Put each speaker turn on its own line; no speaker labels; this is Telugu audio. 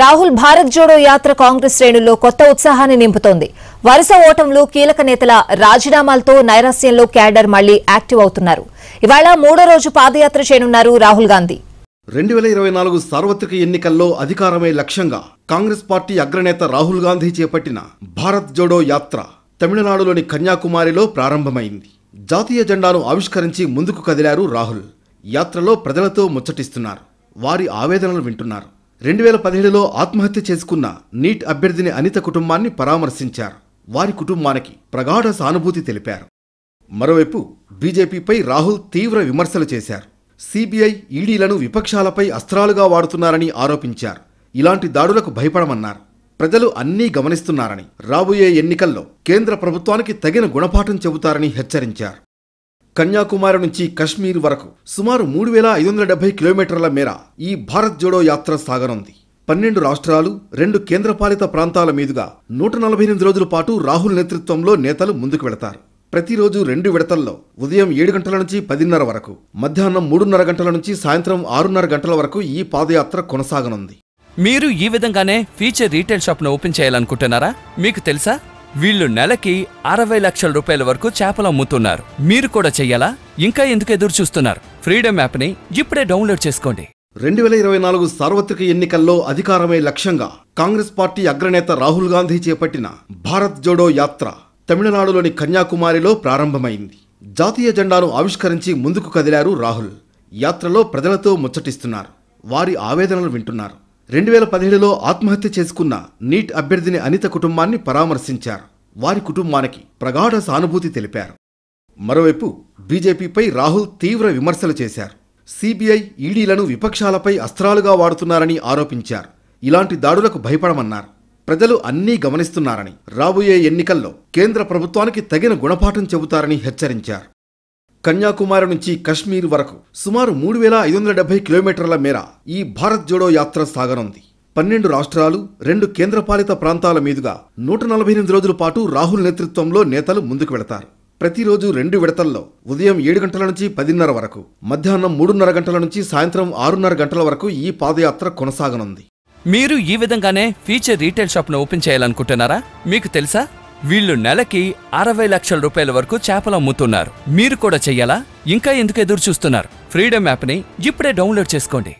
రాహుల్ భారత్ జోడో యాత్ర కాంగ్రెస్ శ్రేణుల్లో కొత్త ఉత్సాహాన్ని నింపుతోంది వరుస ఓటంలో కీలక నేతల రాజీనామాలతో నైరాస్యంలో క్యాడర్ మళ్లీ యాక్టివ్ అవుతున్నారు ఇవాళ మూడో రోజు పాదయాత్ర చేయనున్నారు రాహుల్ గాంధీ రెండు వేల ఇరవై నాలుగు సార్వత్రిక ఎన్నికల్లో అధికారమే లక్ష్యంగా కాంగ్రెస్ పార్టీ అగ్రనేత రాహుల్ గాంధీ చేపట్టిన భారత్ జోడో యాత్ర తమిళనాడులోని కన్యాకుమారిలో ప్రారంభమైంది జాతీయ జెండాను ఆవిష్కరించి ముందుకు కదిలారు రాహుల్ యాత్రలో ప్రజలతో ముచ్చటిస్తున్నారు వారి ఆవేదనలు వింటున్నారు రెండు వేల పదిహేడులో ఆత్మహత్య చేసుకున్న నీట్ అభ్యర్థిని అనిత కుటుంబాన్ని పరామర్శించారు వారి కుటుంబానికి ప్రగాఢ సానుభూతి తెలిపారు మరోవైపు బీజేపీపై రాహుల్ తీవ్ర విమర్శలు చేశారు సిబిఐ ఈడీలను విపక్షాలపై అస్త్రాలుగా వాడుతున్నారని ఆరోపించారు ఇలాంటి దాడులకు భయపడమన్నారు ప్రజలు అన్నీ గమనిస్తున్నారని రాబోయే ఎన్నికల్లో కేంద్ర ప్రభుత్వానికి తగిన గుణపాఠం చెబుతారని హెచ్చరించారు కన్యాకుమారి నుంచి కశ్మీర్ వరకు సుమారు మూడు వేల ఐదు వందల డెబ్బై కిలోమీటర్ల మేర ఈ భారత్ జోడో యాత్ర సాగనుంది పన్నెండు రాష్ట్రాలు రెండు కేంద్రపాలిత ప్రాంతాల మీదుగా నూట నలభై ఎనిమిది రోజుల పాటు రాహుల్ నేతృత్వంలో నేతలు ముందుకు వెళతారు ప్రతిరోజు రెండు విడతల్లో ఉదయం ఏడు గంటల నుంచి పదిన్నర వరకు మధ్యాహ్నం మూడున్నర గంటల నుంచి సాయంత్రం ఆరున్నర గంటల వరకు ఈ పాదయాత్ర కొనసాగనుంది మీరు
ఈ విధంగానే ఫీచర్ రీటైల్ షాప్ను ఓపెన్ చేయాలనుకుంటున్నారా మీకు తెలుసా వీళ్ళు నెలకి అరవై లక్షల రూపాయల వరకు చేపలు అమ్ముతున్నారు మీరు కూడా చెయ్యాలా ఇంకా ఎందుకు ఎదురు చూస్తున్నారు ఫ్రీడమ్ యాప్ని
ఇప్పుడే డౌన్లోడ్ చేసుకోండి రెండు వేల ఇరవై నాలుగు సార్వత్రిక ఎన్నికల్లో అధికారమే లక్ష్యంగా కాంగ్రెస్ పార్టీ అగ్రనేత రాహుల్ గాంధీ చేపట్టిన భారత్ జోడో యాత్ర తమిళనాడులోని కన్యాకుమారిలో ప్రారంభమైంది జాతీయ జెండాను ఆవిష్కరించి ముందుకు కదిలారు రాహుల్ యాత్రలో ప్రజలతో ముచ్చటిస్తున్నారు వారి ఆవేదనలు వింటున్నారు రెండు వేల పదిహేడులో ఆత్మహత్య చేసుకున్న నీట్ అభ్యర్థిని అనిత కుటుంబాన్ని పరామర్శించారు వారి కుటుంబానికి ప్రగాఢ సానుభూతి తెలిపారు మరోవైపు బీజేపీపై రాహుల్ తీవ్ర విమర్శలు చేశారు సిబిఐ ఈడీలను విపక్షాలపై అస్త్రాలుగా వాడుతున్నారని ఆరోపించారు ఇలాంటి దాడులకు భయపడమన్నారు ప్రజలు అన్నీ గమనిస్తున్నారని రాబోయే ఎన్నికల్లో కేంద్ర ప్రభుత్వానికి తగిన గుణపాఠం చెబుతారని హెచ్చరించారు కన్యాకుమారి నుంచి కశ్మీర్ వరకు సుమారు మూడు వేల ఐదు వందల డెబ్బై కిలోమీటర్ల మేర ఈ భారత్ జోడో యాత్ర సాగనుంది పన్నెండు రాష్ట్రాలు రెండు కేంద్రపాలిత ప్రాంతాల మీదుగా నూట నలభై ఎనిమిది రోజుల పాటు రాహుల్ నేతృత్వంలో నేతలు ముందుకు వెళతారు ప్రతిరోజు రెండు విడతల్లో ఉదయం ఏడు గంటల నుంచి పదిన్నర వరకు మధ్యాహ్నం మూడున్నర గంటల నుంచి సాయంత్రం ఆరున్నర గంటల వరకు ఈ పాదయాత్ర కొనసాగనుంది మీరు
ఈ విధంగానే ఫీచర్ రీటైల్ షాప్ను ఓపెన్ చేయాలనుకుంటున్నారా మీకు తెలుసా వీళ్ళు నెలకి అరవై లక్షల రూపాయల వరకు చేపలు అమ్ముతున్నారు మీరు కూడా చెయ్యాలా ఇంకా ఎందుకు ఎదురు చూస్తున్నారు ఫ్రీడమ్ యాప్ని ఇప్పుడే డౌన్లోడ్ చేసుకోండి